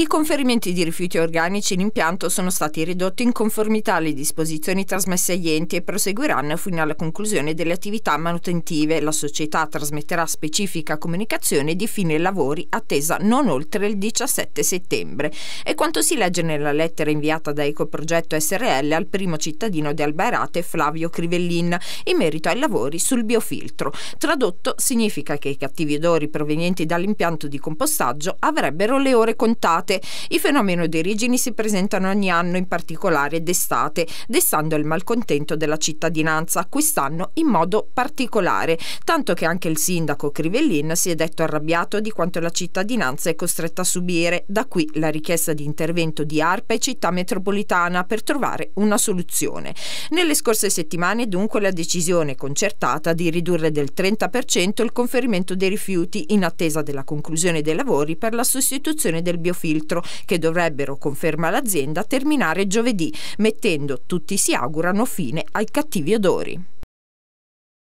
I conferimenti di rifiuti organici in impianto sono stati ridotti in conformità alle disposizioni trasmesse agli enti e proseguiranno fino alla conclusione delle attività manutentive. La società trasmetterà specifica comunicazione di fine lavori attesa non oltre il 17 settembre. È quanto si legge nella lettera inviata da Ecoprogetto SRL al primo cittadino di Albairate Flavio Crivellin in merito ai lavori sul biofiltro. Tradotto significa che i cattivi odori provenienti dall'impianto di compostaggio avrebbero le ore contate estate. I fenomeni di origini si presentano ogni anno, in particolare d'estate, destando il malcontento della cittadinanza, quest'anno in modo particolare, tanto che anche il sindaco Crivellin si è detto arrabbiato di quanto la cittadinanza è costretta a subire. Da qui la richiesta di intervento di ARPA e città metropolitana per trovare una soluzione. Nelle scorse settimane dunque la decisione concertata di ridurre del 30% il conferimento dei rifiuti in attesa della conclusione dei lavori per la sostituzione del biofilo filtro che dovrebbero, conferma l'azienda, terminare giovedì, mettendo, tutti si augurano, fine ai cattivi odori.